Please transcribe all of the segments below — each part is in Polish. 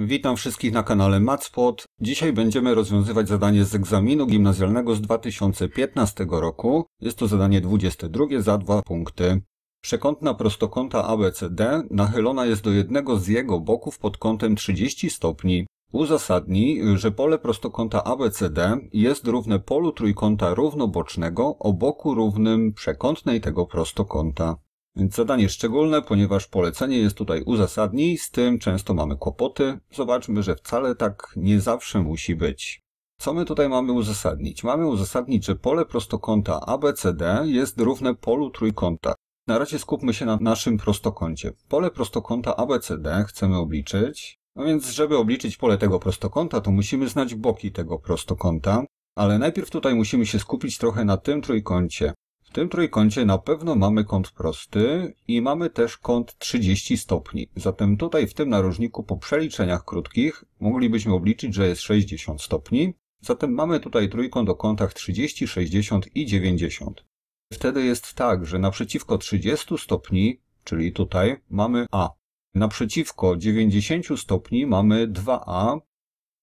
Witam wszystkich na kanale Matspot. Dzisiaj będziemy rozwiązywać zadanie z egzaminu gimnazjalnego z 2015 roku. Jest to zadanie 22 za 2 punkty. Przekątna prostokąta ABCD nachylona jest do jednego z jego boków pod kątem 30 stopni. Uzasadnij, że pole prostokąta ABCD jest równe polu trójkąta równobocznego o boku równym przekątnej tego prostokąta. Więc zadanie szczególne, ponieważ polecenie jest tutaj uzasadni, z tym często mamy kłopoty. Zobaczmy, że wcale tak nie zawsze musi być. Co my tutaj mamy uzasadnić? Mamy uzasadnić, że pole prostokąta ABCD jest równe polu trójkąta. Na razie skupmy się na naszym prostokącie. Pole prostokąta ABCD chcemy obliczyć. No więc, żeby obliczyć pole tego prostokąta, to musimy znać boki tego prostokąta. Ale najpierw tutaj musimy się skupić trochę na tym trójkącie. W tym trójkącie na pewno mamy kąt prosty i mamy też kąt 30 stopni. Zatem tutaj w tym narożniku po przeliczeniach krótkich moglibyśmy obliczyć, że jest 60 stopni. Zatem mamy tutaj trójkąt o kątach 30, 60 i 90. Wtedy jest tak, że naprzeciwko 30 stopni, czyli tutaj, mamy A. Naprzeciwko 90 stopni mamy 2A,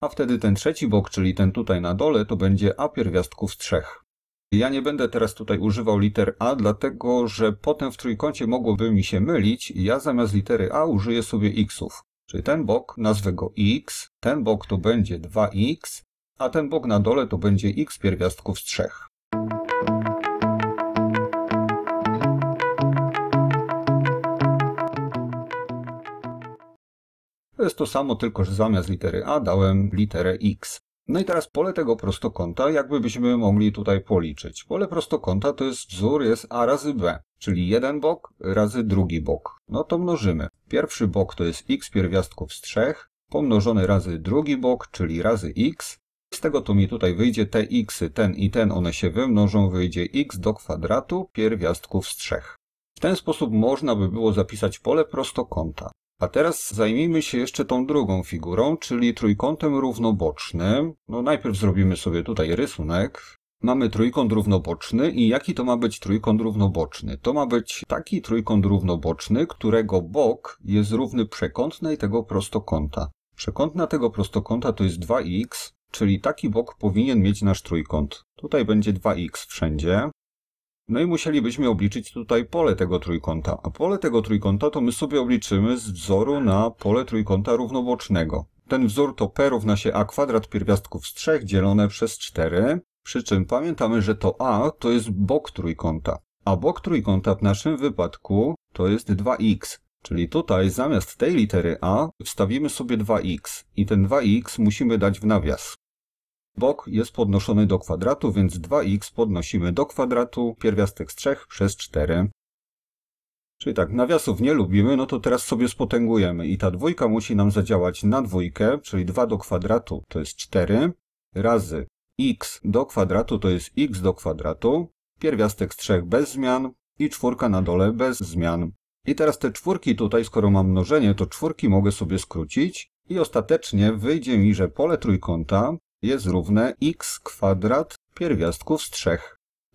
a wtedy ten trzeci bok, czyli ten tutaj na dole, to będzie A pierwiastków z 3. Ja nie będę teraz tutaj używał liter A, dlatego że potem w trójkącie mogłoby mi się mylić. Ja zamiast litery A użyję sobie x'ów. Czyli ten bok nazwę go x, ten bok to będzie 2x, a ten bok na dole to będzie x pierwiastków z 3. To jest to samo, tylko że zamiast litery A dałem literę X. No i teraz pole tego prostokąta, jakby byśmy mogli tutaj policzyć. Pole prostokąta to jest wzór jest a razy b, czyli jeden bok razy drugi bok. No to mnożymy. Pierwszy bok to jest x pierwiastków z 3, pomnożony razy drugi bok, czyli razy x. Z tego to mi tutaj wyjdzie te x, ten i ten, one się wymnożą, wyjdzie x do kwadratu pierwiastków z 3. W ten sposób można by było zapisać pole prostokąta. A teraz zajmijmy się jeszcze tą drugą figurą, czyli trójkątem równobocznym. No najpierw zrobimy sobie tutaj rysunek. Mamy trójkąt równoboczny i jaki to ma być trójkąt równoboczny? To ma być taki trójkąt równoboczny, którego bok jest równy przekątnej tego prostokąta. Przekątna tego prostokąta to jest 2x, czyli taki bok powinien mieć nasz trójkąt. Tutaj będzie 2x wszędzie. No i musielibyśmy obliczyć tutaj pole tego trójkąta. A pole tego trójkąta to my sobie obliczymy z wzoru na pole trójkąta równobocznego. Ten wzór to p równa się a kwadrat pierwiastków z 3 dzielone przez 4. Przy czym pamiętamy, że to a to jest bok trójkąta. A bok trójkąta w naszym wypadku to jest 2x. Czyli tutaj zamiast tej litery a wstawimy sobie 2x. I ten 2x musimy dać w nawias. Bok jest podnoszony do kwadratu, więc 2x podnosimy do kwadratu, pierwiastek z 3 przez 4. Czyli tak, nawiasów nie lubimy, no to teraz sobie spotęgujemy i ta dwójka musi nam zadziałać na dwójkę, czyli 2 do kwadratu to jest 4, razy x do kwadratu to jest x do kwadratu, pierwiastek z 3 bez zmian i czwórka na dole bez zmian. I teraz te czwórki tutaj, skoro mam mnożenie, to czwórki mogę sobie skrócić i ostatecznie wyjdzie mi, że pole trójkąta jest równe x kwadrat pierwiastków z 3.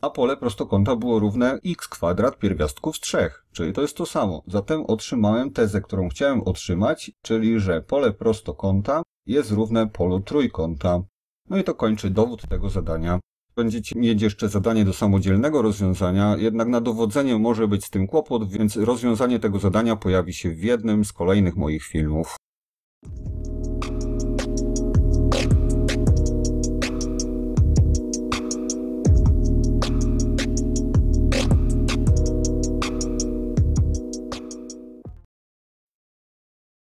A pole prostokąta było równe x kwadrat pierwiastków z 3, czyli to jest to samo. Zatem otrzymałem tezę, którą chciałem otrzymać, czyli że pole prostokąta jest równe polu trójkąta. No i to kończy dowód tego zadania. Będziecie mieć jeszcze zadanie do samodzielnego rozwiązania, jednak na dowodzenie może być z tym kłopot, więc rozwiązanie tego zadania pojawi się w jednym z kolejnych moich filmów.